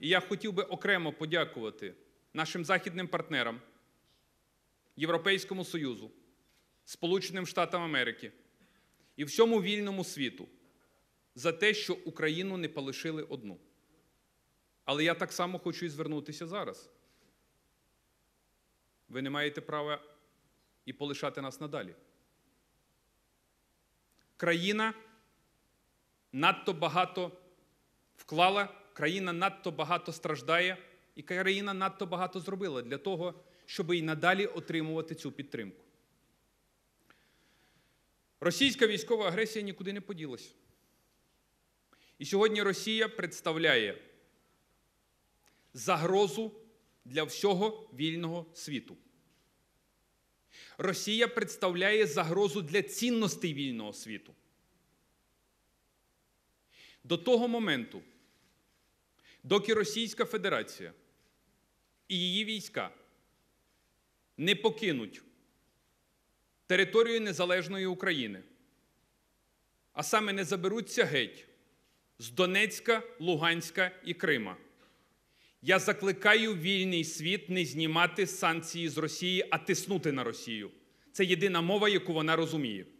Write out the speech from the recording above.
І я хотів би окремо подякувати нашим західним партнерам, Європейському Союзу, Сполученим Штатам Америки і всьому вільному світу за те, що Україну не полишили одну. Але я так само хочу і звернутися зараз. Ви не маєте права і полишати нас надалі. Країна надто багато вклала. Країна надто багато страждає, і країна надто багато зробила для того, щоб і надалі отримувати цю підтримку. Російська військова агресія нікуди не поділась. І сьогодні Росія представляє загрозу для всього вільного світу. Росія представляє загрозу для цінностей вільного світу. До того моменту доки Російська Федерація і її війська не покинуть територію Незалежної України, а саме не заберуться геть з Донецька, Луганська і Крима. Я закликаю вільний світ не знімати санкції з Росії, а тиснути на Росію. Це єдина мова, яку вона розуміє.